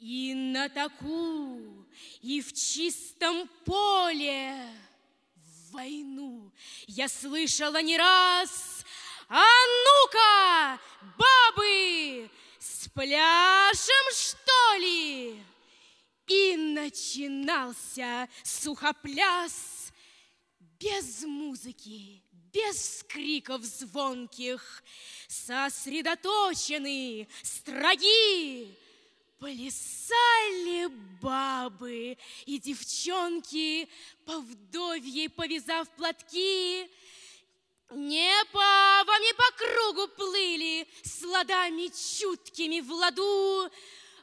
И на таку, и в чистом поле в войну я слышала не раз. А ну-ка, бабы, спляшем, что ли? И начинался сухопляс без музыки, без криков звонких, сосредоточены строги, Плясали бабы и девчонки, по вдовье повязав платки. Непавами по кругу плыли, с ладами чуткими в ладу,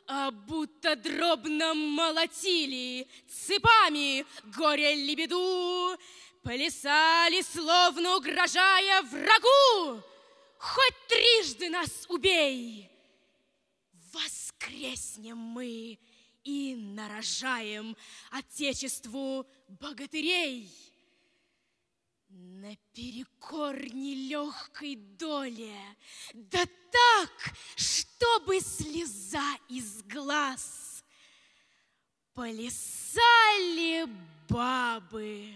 а будто дробно молотили цепами горе лебеду. Плясали, словно угрожая врагу, хоть трижды нас убей — Треснем мы и нарожаем Отечеству богатырей. Наперекор нелегкой доле, Да так, чтобы слеза из глаз. Полисали бабы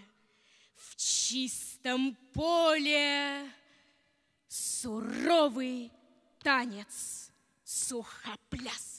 в чистом поле Суровый танец сухопляс.